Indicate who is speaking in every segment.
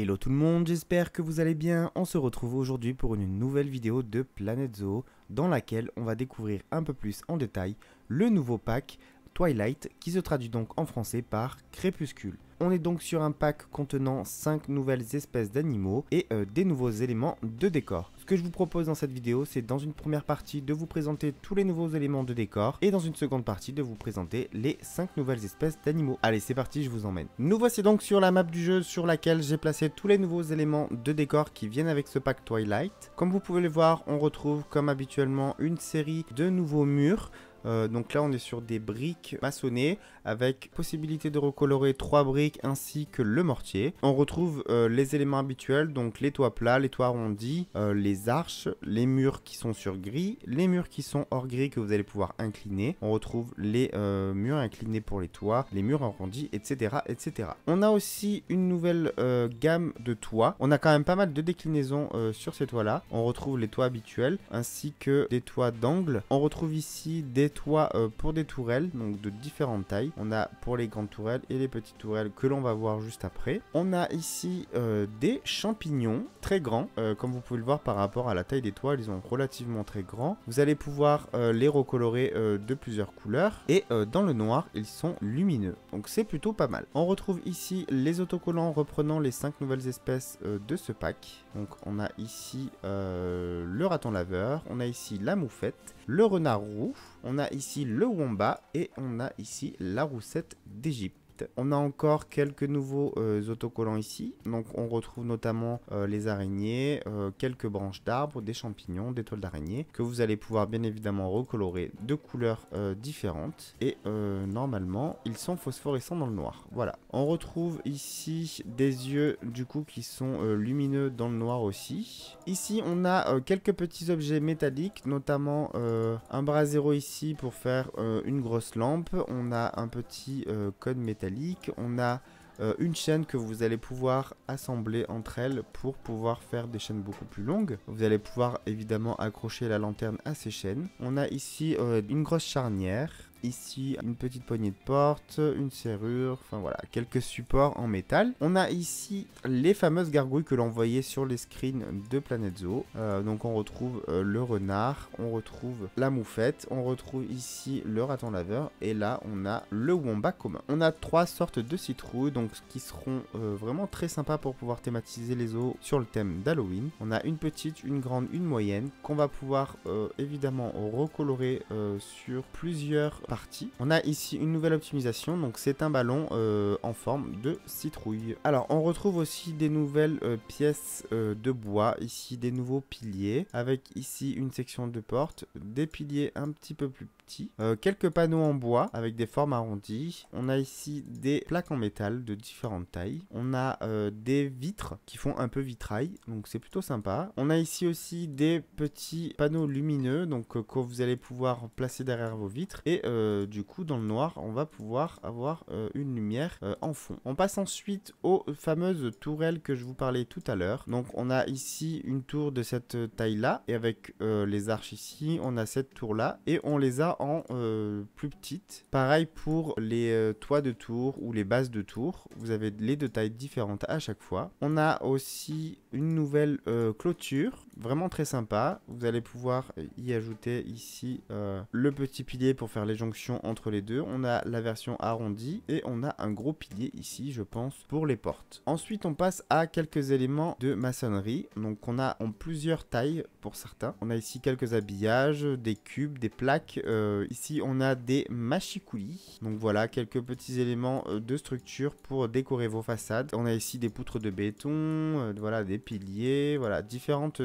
Speaker 1: Hello tout le monde, j'espère que vous allez bien. On se retrouve aujourd'hui pour une nouvelle vidéo de Planet Zoo dans laquelle on va découvrir un peu plus en détail le nouveau pack Twilight, qui se traduit donc en français par crépuscule. On est donc sur un pack contenant 5 nouvelles espèces d'animaux et euh, des nouveaux éléments de décor. Ce que je vous propose dans cette vidéo, c'est dans une première partie de vous présenter tous les nouveaux éléments de décor et dans une seconde partie de vous présenter les 5 nouvelles espèces d'animaux. Allez, c'est parti, je vous emmène. Nous voici donc sur la map du jeu sur laquelle j'ai placé tous les nouveaux éléments de décor qui viennent avec ce pack Twilight. Comme vous pouvez le voir, on retrouve comme habituellement une série de nouveaux murs euh, donc là, on est sur des briques maçonnées avec possibilité de recolorer trois briques ainsi que le mortier. On retrouve euh, les éléments habituels, donc les toits plats, les toits arrondis, euh, les arches, les murs qui sont sur gris, les murs qui sont hors gris que vous allez pouvoir incliner. On retrouve les murs inclinés pour les toits, les murs arrondis, etc. etc. On a aussi une nouvelle gamme de toits. On a quand même pas mal de déclinaisons sur ces toits-là. On retrouve les toits habituels ainsi que des toits d'angle. On retrouve ici des toits euh, pour des tourelles, donc de différentes tailles. On a pour les grandes tourelles et les petites tourelles que l'on va voir juste après. On a ici euh, des champignons très grands, euh, comme vous pouvez le voir par rapport à la taille des toits, ils sont relativement très grands. Vous allez pouvoir les recolorer de plusieurs couleurs et dans le noir, ils sont lumineux. Donc c'est plutôt pas mal. On retrouve ici les autocollants reprenant les cinq nouvelles espèces de ce pack. Donc on a ici le raton laveur, on a ici la moufette, le renard roux, on on a ici le Womba et on a ici la roussette d'Egypte on a encore quelques nouveaux euh, autocollants ici. Donc on retrouve notamment euh, les araignées, euh, quelques branches d'arbres, des champignons, des toiles d'araignées que vous allez pouvoir bien évidemment recolorer de couleurs différentes. Et normalement, ils sont phosphorescents dans le noir. Voilà. On retrouve ici des yeux du coup qui sont lumineux dans le noir aussi. Ici, on a quelques petits objets métalliques, notamment un bras zéro ici pour faire une grosse lampe. On a un petit code métallique on a euh, une chaîne que vous allez pouvoir assembler entre elles pour pouvoir faire des chaînes beaucoup plus longues. Vous allez pouvoir évidemment accrocher la lanterne à ces chaînes. On a ici euh, une grosse charnière ici une petite poignée de porte, une serrure, enfin voilà, quelques supports en métal. On a ici les fameuses gargouilles que l'on voyait sur les screens de Planet Zoo. Euh, donc on retrouve euh, le renard, on retrouve la moufette, on retrouve ici le raton laveur et là on a le wombat commun. On a trois sortes de citrouilles donc qui seront euh, vraiment très sympas pour pouvoir thématiser les zoos sur le thème d'Halloween. On a une petite, une grande, une moyenne qu'on va pouvoir évidemment recolorer sur plusieurs on a ici une nouvelle optimisation, donc c'est un ballon euh, en forme de citrouille. Alors on retrouve aussi des nouvelles euh, pièces euh, de bois, ici des nouveaux piliers, avec ici une section de porte, des piliers un petit peu plus euh, quelques panneaux en bois avec des formes arrondies. On a ici des plaques en métal de différentes tailles. On a euh, des vitres qui font un peu vitrail, donc c'est plutôt sympa. On a ici aussi des petits panneaux lumineux, donc euh, que vous allez pouvoir placer derrière vos vitres. Et du coup, dans le noir, on va pouvoir avoir une lumière en fond. On passe ensuite aux fameuses tourelles que je vous parlais tout à l'heure. Donc on a ici une tour de cette taille-là, et avec les arches ici, on a cette tour-là, et on les a en euh, plus petite. Pareil pour les euh, toits de tour ou les bases de tour. Vous avez les deux tailles différentes à chaque fois. On a aussi une nouvelle euh, clôture, vraiment très sympa. Vous allez pouvoir y ajouter ici le petit pilier pour faire les jonctions entre les deux. On a la version arrondie et on a un gros pilier ici, je pense, pour les portes. Ensuite, on passe à quelques éléments de maçonnerie. Donc, on a en plusieurs tailles pour certains. On a ici quelques habillages, des cubes, des plaques. Euh, ici, on a des machicoulis. Donc voilà, quelques petits éléments euh, de structure pour décorer vos façades. On a ici des poutres de béton, euh, voilà, des piliers, voilà, différentes,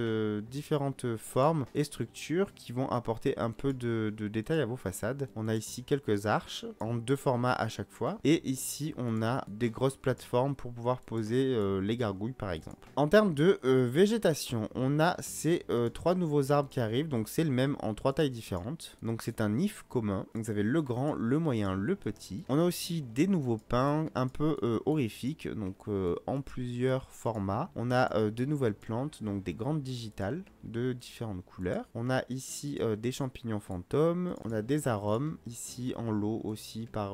Speaker 1: différentes formes et structures qui vont apporter un peu de, de à vos façades. On a ici quelques arches en deux formats à chaque fois. Et ici, on a des grosses plateformes pour pouvoir poser les gargouilles, par exemple. En termes de végétation, on a ces trois nouveaux arbres qui arrivent. Donc c'est le même en trois tailles différentes. Donc c'est un NIF commun. vous avez le grand, le moyen, le petit. On a aussi des nouveaux pains un peu euh, horrifiques, donc euh, en plusieurs formats. On a euh, de nouvelles plantes, donc des grandes digitales de différentes couleurs. On a ici des champignons fantômes, on a des arômes, ici en lot aussi par,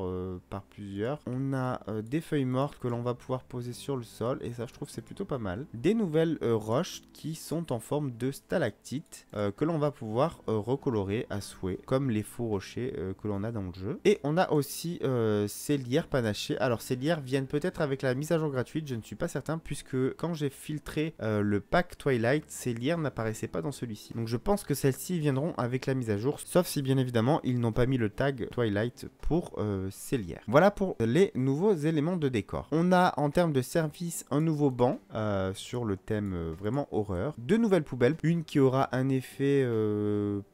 Speaker 1: par plusieurs. On a des feuilles mortes que l'on va pouvoir poser sur le sol, et ça je trouve c'est plutôt pas mal. Des nouvelles roches qui sont en forme de stalactites que l'on va pouvoir recolorer à souhait, comme les faux rochers euh, que l'on a dans le jeu. Et on a aussi euh, ces lières panachées. Alors ces lières viennent peut-être avec la mise à jour gratuite, je ne suis pas certain, puisque quand j'ai filtré euh, le pack Twilight, ces lières n'apparaissaient pas dans celui-ci. Donc je pense que celles-ci viendront avec la mise à jour, sauf si bien évidemment ils n'ont pas mis le tag Twilight pour ces lières. Voilà pour les nouveaux éléments de décor. On a en termes de service un nouveau banc sur le thème vraiment horreur, deux nouvelles poubelles, une qui aura un effet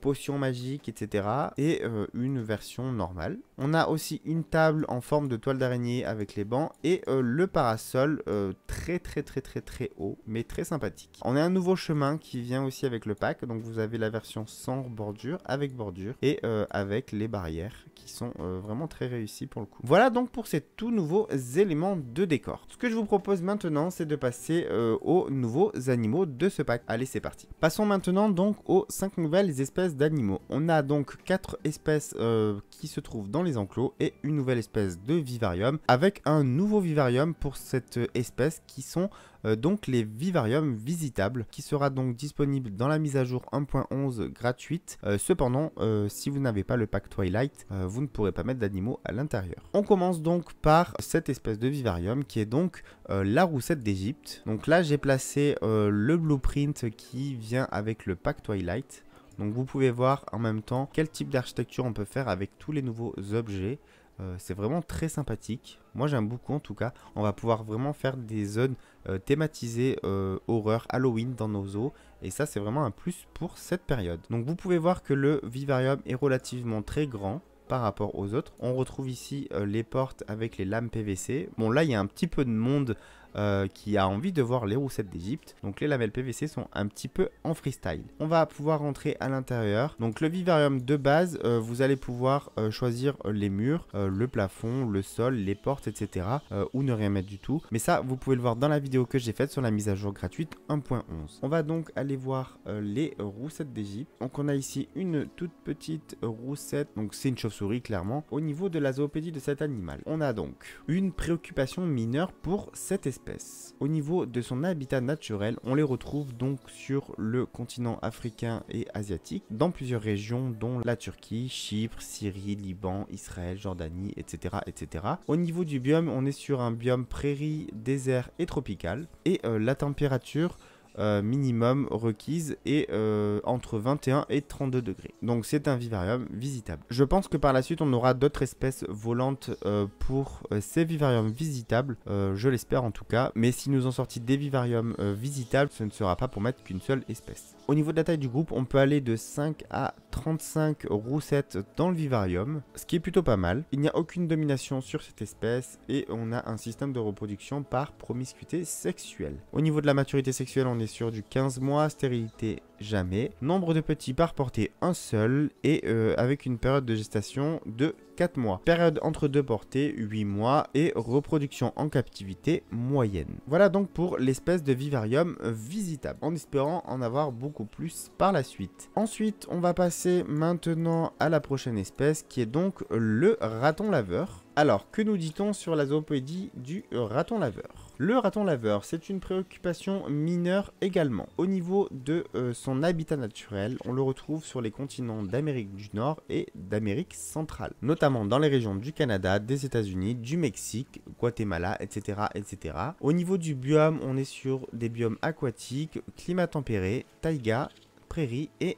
Speaker 1: potion magique, etc et euh, une version normale. On a aussi une table en forme de toile d'araignée avec les bancs et euh, le parasol euh, très très très très très haut mais très sympathique. On a un nouveau chemin qui vient aussi avec le pack donc vous avez la version sans bordure, avec bordure et avec les barrières qui sont vraiment très réussies pour le coup. Voilà donc pour ces tout nouveaux éléments de décor. Ce que je vous propose maintenant c'est de passer aux nouveaux animaux de ce pack. Allez c'est parti. Passons maintenant donc aux cinq nouvelles espèces d'animaux. On a donc quatre espèce espèces euh, qui se trouvent dans les enclos et une nouvelle espèce de vivarium avec un nouveau vivarium pour cette espèce qui sont euh, donc les vivariums visitables qui sera donc disponible dans la mise à jour 1.11 gratuite. Euh, cependant, si vous n'avez pas le pack Twilight, vous ne pourrez pas mettre d'animaux à l'intérieur. On commence donc par cette espèce de vivarium qui est donc la roussette d'egypte Donc là, j'ai placé le blueprint qui vient avec le pack Twilight. Donc vous pouvez voir en même temps quel type d'architecture on peut faire avec tous les nouveaux objets. Euh, c'est vraiment très sympathique. Moi j'aime beaucoup en tout cas. On va pouvoir vraiment faire des zones euh, thématisées euh, horreur Halloween dans nos eaux. Et ça c'est vraiment un plus pour cette période. Donc vous pouvez voir que le vivarium est relativement très grand par rapport aux autres. On retrouve ici euh, les portes avec les lames PVC. Bon là il y a un petit peu de monde euh, qui a envie de voir les roussettes d'Egypte. Donc les lamelles PVC sont un petit peu en freestyle. On va pouvoir rentrer à l'intérieur. Donc le vivarium de base, euh, vous allez pouvoir choisir les murs, le plafond, le sol, les portes, etc. ou ne rien mettre du tout. Mais ça, vous pouvez le voir dans la vidéo que j'ai faite sur la mise à jour gratuite 1.11. On va donc aller voir les roussettes d'Egypte. Donc on a ici une toute petite roussette. Donc c'est une chauve souris clairement au niveau de la zoopédie de cet animal. On a donc une préoccupation mineure pour cette espèce. Au niveau de son habitat naturel, on les retrouve donc sur le continent africain et asiatique, dans plusieurs régions dont la Turquie, Chypre, Syrie, Liban, Israël, Jordanie, etc. etc. Au niveau du biome, on est sur un biome prairie, désert et tropical, et euh, la température euh, minimum requise est euh, entre 21 et 32 degrés. Donc c'est un vivarium visitable. Je pense que par la suite on aura d'autres espèces volantes euh, pour ces vivariums visitables, je l'espère en tout cas, mais si nous ont sorti des vivariums visitables, ce ne sera pas pour mettre qu'une seule espèce. Au niveau de la taille du groupe, on peut aller de 5 à 35 roussettes dans le vivarium, ce qui est plutôt pas mal. Il n'y a aucune domination sur cette espèce et on a un système de reproduction par promiscuité sexuelle. Au niveau de la maturité sexuelle, on est sur du 15 mois, stérilité jamais. Nombre de petits par portée, un seul, et euh, avec une période de gestation de 4 mois. Période entre deux portées, 8 mois, et reproduction en captivité moyenne. Voilà donc pour l'espèce de vivarium visitable, en espérant en avoir beaucoup plus par la suite. Ensuite, on va passer maintenant à la prochaine espèce, qui est donc le raton laveur. Alors, que nous dit-on sur la zoopédie du raton laveur le raton laveur, c'est une préoccupation mineure également. Au niveau de euh, son habitat naturel, on le retrouve sur les continents d'Amérique du Nord et d'Amérique centrale, notamment dans les régions du Canada, des États-Unis, du Mexique, Guatemala, etc., etc. Au niveau du biome, on est sur des biomes aquatiques, climat tempéré, taïga, prairies et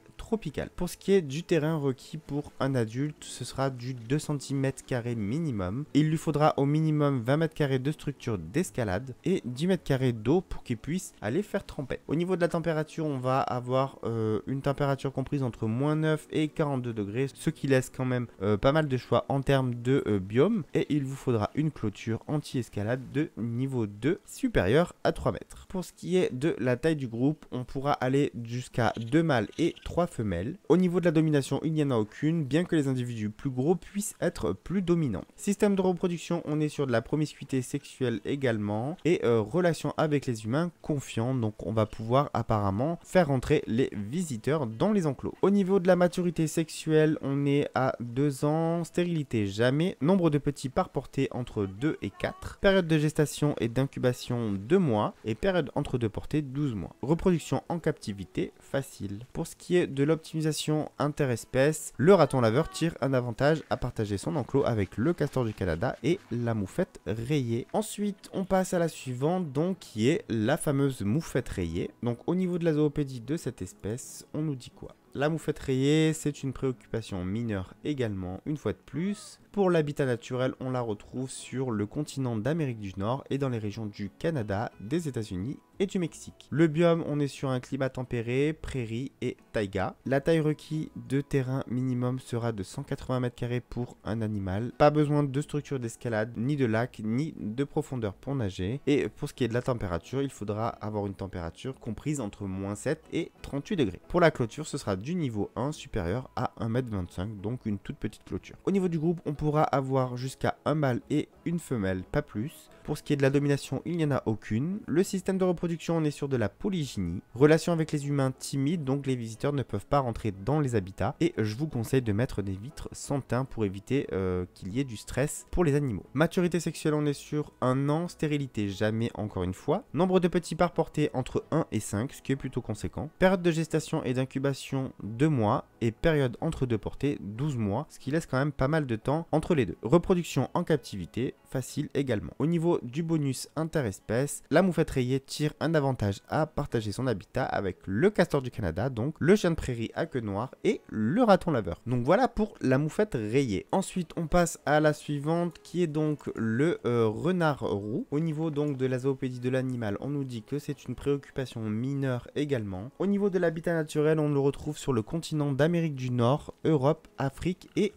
Speaker 1: pour ce qui est du terrain requis pour un adulte, ce sera du 2 cm minimum. Il lui faudra au minimum 20 m de structure d'escalade et 10 m d'eau pour qu'il puisse aller faire tremper. Au niveau de la température, on va avoir euh, une température comprise entre moins 9 et 42 degrés, ce qui laisse quand même euh, pas mal de choix en termes de euh, biome. Et il vous faudra une clôture anti-escalade de niveau 2 supérieur à 3 mètres. Pour ce qui est de la taille du groupe, on pourra aller jusqu'à 2 mâles et 3 femelles au niveau de la domination, il n'y en a aucune, bien que les individus plus gros puissent être plus dominants. Système de reproduction, on est sur de la promiscuité sexuelle également, et euh, relation avec les humains confiants, donc on va pouvoir apparemment faire entrer les visiteurs dans les enclos. Au niveau de la maturité sexuelle, on est à 2 ans, stérilité jamais, nombre de petits par portée entre 2 et 4, période de gestation et d'incubation 2 mois, et période entre deux portées 12 mois. Reproduction en captivité, facile. Pour ce qui est de l'optimisation interespèce, le raton laveur tire un avantage à partager son enclos avec le castor du Canada et la moufette rayée. Ensuite, on passe à la suivante, donc qui est la fameuse moufette rayée. Donc au niveau de la zoopédie de cette espèce, on nous dit quoi la moufette rayée, c'est une préoccupation mineure également, une fois de plus. Pour l'habitat naturel, on la retrouve sur le continent d'Amérique du Nord et dans les régions du Canada, des États-Unis et du Mexique. Le biome, on est sur un climat tempéré, prairie et taïga. La taille requise de terrain minimum sera de 180 m2 pour un animal. Pas besoin de structure d'escalade, ni de lac, ni de profondeur pour nager. Et pour ce qui est de la température, il faudra avoir une température comprise entre moins 7 et 38 degrés. Pour la clôture, ce sera du niveau 1 supérieur à 1m25, donc une toute petite clôture. Au niveau du groupe, on pourra avoir jusqu'à un mâle et une femelle, pas plus. Pour ce qui est de la domination, il n'y en a aucune. Le système de reproduction, on est sur de la polygynie. Relation avec les humains timide, donc les visiteurs ne peuvent pas rentrer dans les habitats. Et je vous conseille de mettre des vitres sans teint pour éviter euh, qu'il y ait du stress pour les animaux. Maturité sexuelle, on est sur un an. Stérilité, jamais encore une fois. Nombre de petits par portée entre 1 et 5, ce qui est plutôt conséquent. Période de gestation et d'incubation, 2 mois. Et période entre deux portées, 12 mois. Ce qui laisse quand même pas mal de temps entre les deux. Reproduction en captivité, facile également. Au niveau du bonus interespèce, la moufette rayée tire un avantage à partager son habitat avec le castor du Canada, donc le chien de prairie à queue noire et le raton laveur. Donc voilà pour la moufette rayée. Ensuite, on passe à la suivante qui est donc le euh, renard roux. Au niveau donc de la zoopédie de l'animal, on nous dit que c'est une préoccupation mineure également. Au niveau de l'habitat naturel, on le retrouve sur le continent d'Amérique du Nord, Europe, Afrique et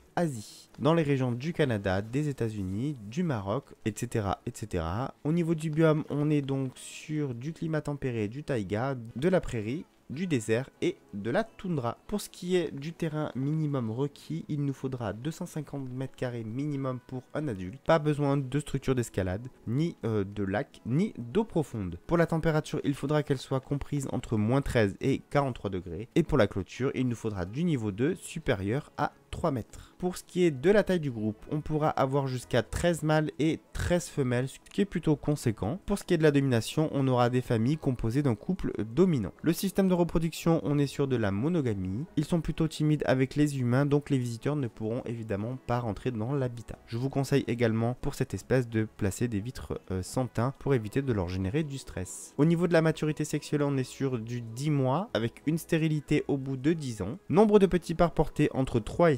Speaker 1: dans les régions du Canada, des États-Unis, du Maroc, etc., etc. Au niveau du biome, on est donc sur du climat tempéré, du taïga, de la prairie, du désert et de la toundra. Pour ce qui est du terrain minimum requis, il nous faudra 250 mètres carrés minimum pour un adulte. Pas besoin de structure d'escalade, ni euh, de lac, ni d'eau profonde. Pour la température, il faudra qu'elle soit comprise entre moins 13 et 43 degrés. Et pour la clôture, il nous faudra du niveau 2 supérieur à 3 mètres. Pour ce qui est de la taille du groupe, on pourra avoir jusqu'à 13 mâles et 13 femelles, ce qui est plutôt conséquent. Pour ce qui est de la domination, on aura des familles composées d'un couple dominant. Le système de reproduction, on est sur de la monogamie. Ils sont plutôt timides avec les humains, donc les visiteurs ne pourront évidemment pas rentrer dans l'habitat. Je vous conseille également pour cette espèce de placer des vitres euh, sans teint pour éviter de leur générer du stress. Au niveau de la maturité sexuelle, on est sur du 10 mois avec une stérilité au bout de 10 ans. Nombre de petits par portée entre 3 et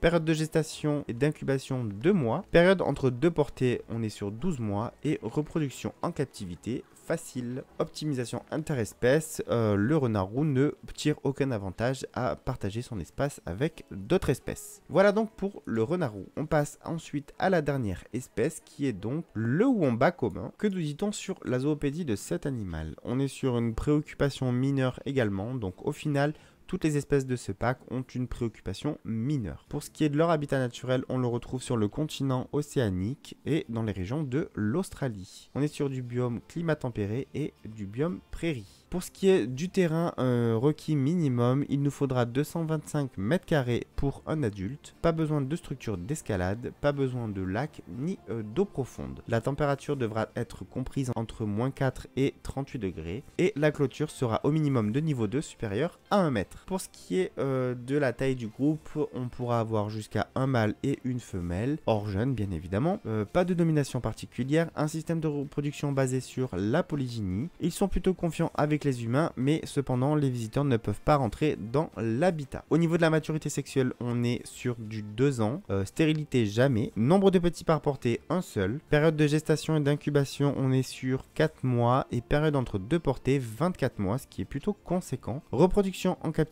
Speaker 1: Période de gestation et d'incubation 2 mois. Période entre deux portées, on est sur 12 mois. Et reproduction en captivité, facile. Optimisation interespèce, euh, le renard roux ne tire aucun avantage à partager son espace avec d'autres espèces. Voilà donc pour le renard roux. On passe ensuite à la dernière espèce qui est donc le wombat commun. Que nous dit-on sur la zoopédie de cet animal On est sur une préoccupation mineure également, donc au final toutes les espèces de ce pack ont une préoccupation mineure. Pour ce qui est de leur habitat naturel, on le retrouve sur le continent océanique et dans les régions de l'Australie. On est sur du biome climat tempéré et du biome prairie. Pour ce qui est du terrain requis minimum, il nous faudra 225 mètres carrés pour un adulte, pas besoin de structure d'escalade, pas besoin de lac ni euh, d'eau profonde. La température devra être comprise entre moins 4 et 38 degrés et la clôture sera au minimum de niveau 2 supérieur à 1 mètre. Pour ce qui est euh, de la taille du groupe, on pourra avoir jusqu'à un mâle et une femelle, hors jeune bien évidemment. Euh, pas de domination particulière, un système de reproduction basé sur la polygynie. Ils sont plutôt confiants avec les humains, mais cependant les visiteurs ne peuvent pas rentrer dans l'habitat. Au niveau de la maturité sexuelle, on est sur du 2 ans, euh, stérilité jamais, nombre de petits par portée un seul, période de gestation et d'incubation, on est sur 4 mois et période entre deux portées 24 mois, ce qui est plutôt conséquent. Reproduction en captivité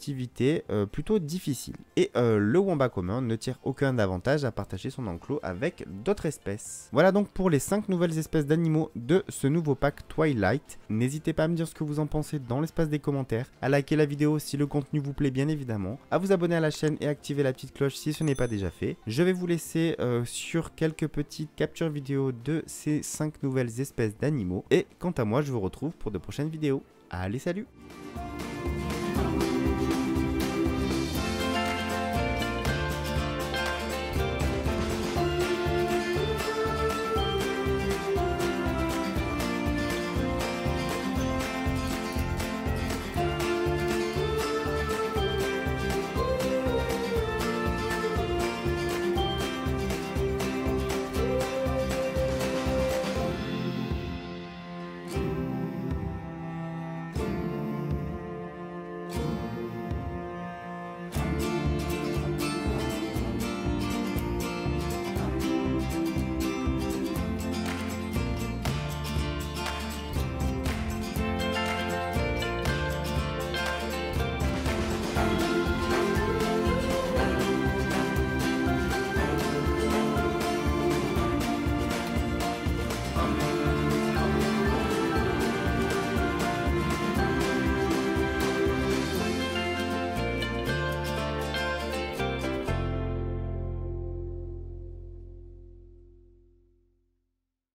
Speaker 1: euh, plutôt difficile. Et euh, le wombat commun ne tire aucun avantage à partager son enclos avec d'autres espèces. Voilà donc pour les 5 nouvelles espèces d'animaux de ce nouveau pack Twilight. N'hésitez pas à me dire ce que vous en pensez dans l'espace des commentaires, à liker la vidéo si le contenu vous plaît bien évidemment, à vous abonner à la chaîne et activer la petite cloche si ce n'est pas déjà fait. Je vais vous laisser euh, sur quelques petites captures vidéo de ces 5 nouvelles espèces d'animaux. Et quant à moi, je vous retrouve pour de prochaines vidéos. Allez, salut